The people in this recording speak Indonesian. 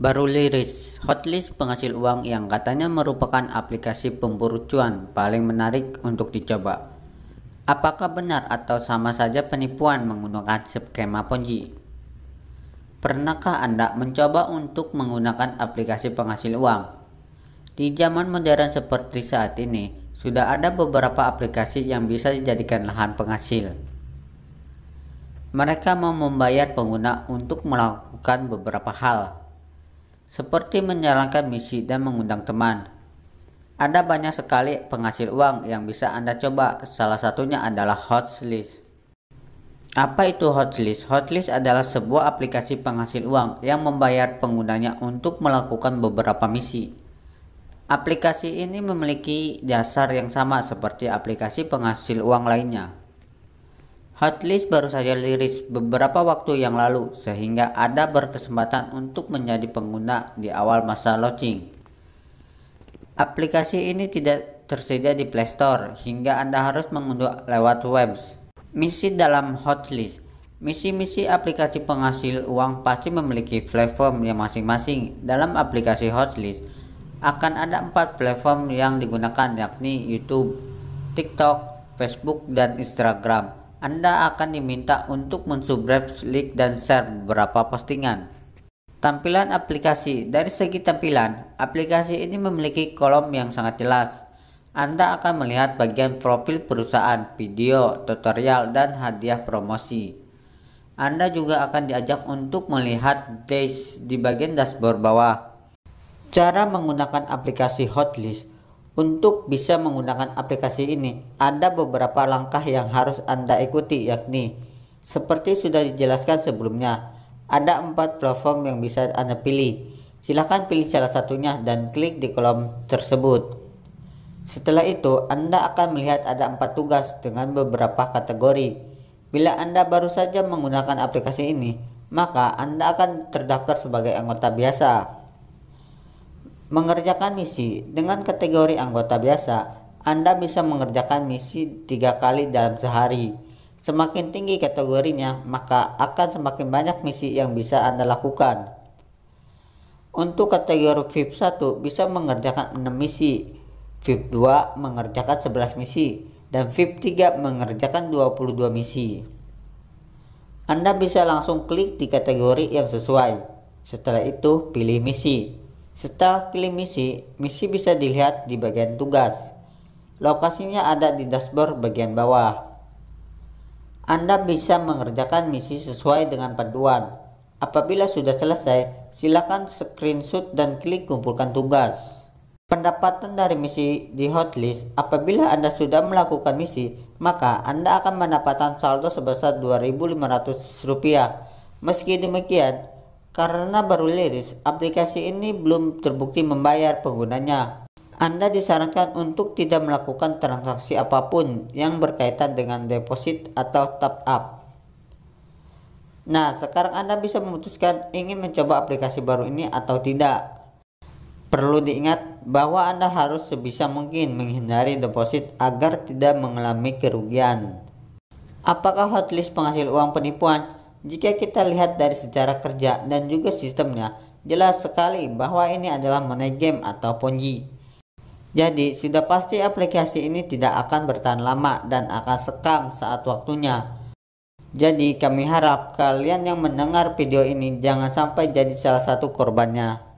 baru liris hotlist penghasil uang yang katanya merupakan aplikasi pemburu cuan paling menarik untuk dicoba. Apakah benar atau sama saja penipuan menggunakan skema ponzi? Pernahkah Anda mencoba untuk menggunakan aplikasi penghasil uang? Di zaman modern seperti saat ini, sudah ada beberapa aplikasi yang bisa dijadikan lahan penghasil. Mereka mau membayar pengguna untuk melakukan beberapa hal, seperti menjalankan misi dan mengundang teman. Ada banyak sekali penghasil uang yang bisa Anda coba, salah satunya adalah Hotlist. Apa itu Hotlist? Hotlist adalah sebuah aplikasi penghasil uang yang membayar penggunanya untuk melakukan beberapa misi. Aplikasi ini memiliki dasar yang sama seperti aplikasi penghasil uang lainnya. Hotlist baru saja liris beberapa waktu yang lalu sehingga ada berkesempatan untuk menjadi pengguna di awal masa launching. Aplikasi ini tidak tersedia di Play Store hingga Anda harus mengunduh lewat web. Misi dalam Hotlist Misi-misi aplikasi penghasil uang pasti memiliki platform yang masing-masing. Dalam aplikasi Hotlist akan ada empat platform yang digunakan yakni YouTube, TikTok, Facebook, dan Instagram. Anda akan diminta untuk mensubscribe, like, dan share beberapa postingan. Tampilan aplikasi Dari segi tampilan, aplikasi ini memiliki kolom yang sangat jelas. Anda akan melihat bagian profil perusahaan, video, tutorial, dan hadiah promosi. Anda juga akan diajak untuk melihat days di bagian dashboard bawah. Cara menggunakan aplikasi Hotlist untuk bisa menggunakan aplikasi ini, ada beberapa langkah yang harus Anda ikuti yakni seperti sudah dijelaskan sebelumnya, ada empat platform yang bisa Anda pilih. Silahkan pilih salah satunya dan klik di kolom tersebut. Setelah itu, Anda akan melihat ada empat tugas dengan beberapa kategori. Bila Anda baru saja menggunakan aplikasi ini, maka Anda akan terdaftar sebagai anggota biasa. Mengerjakan misi dengan kategori anggota biasa, Anda bisa mengerjakan misi tiga kali dalam sehari. Semakin tinggi kategorinya, maka akan semakin banyak misi yang bisa Anda lakukan. Untuk kategori VIP 1 bisa mengerjakan 6 misi, VIP 2 mengerjakan 11 misi, dan VIP 3 mengerjakan 22 misi. Anda bisa langsung klik di kategori yang sesuai. Setelah itu, pilih misi. Setelah pilih misi, misi bisa dilihat di bagian tugas. Lokasinya ada di dashboard bagian bawah. Anda bisa mengerjakan misi sesuai dengan panduan. Apabila sudah selesai, silakan screenshot dan klik kumpulkan tugas. Pendapatan dari misi di hotlist, apabila Anda sudah melakukan misi, maka Anda akan mendapatkan saldo sebesar Rp2.500. Meski demikian, karena baru liris, aplikasi ini belum terbukti membayar penggunanya. Anda disarankan untuk tidak melakukan transaksi apapun yang berkaitan dengan deposit atau top up. Nah, sekarang Anda bisa memutuskan ingin mencoba aplikasi baru ini atau tidak. Perlu diingat bahwa Anda harus sebisa mungkin menghindari deposit agar tidak mengalami kerugian. Apakah hotlist penghasil uang penipuan? Jika kita lihat dari sejarah kerja dan juga sistemnya, jelas sekali bahwa ini adalah money game atau ponji. Jadi, sudah pasti aplikasi ini tidak akan bertahan lama dan akan sekam saat waktunya. Jadi, kami harap kalian yang mendengar video ini jangan sampai jadi salah satu korbannya.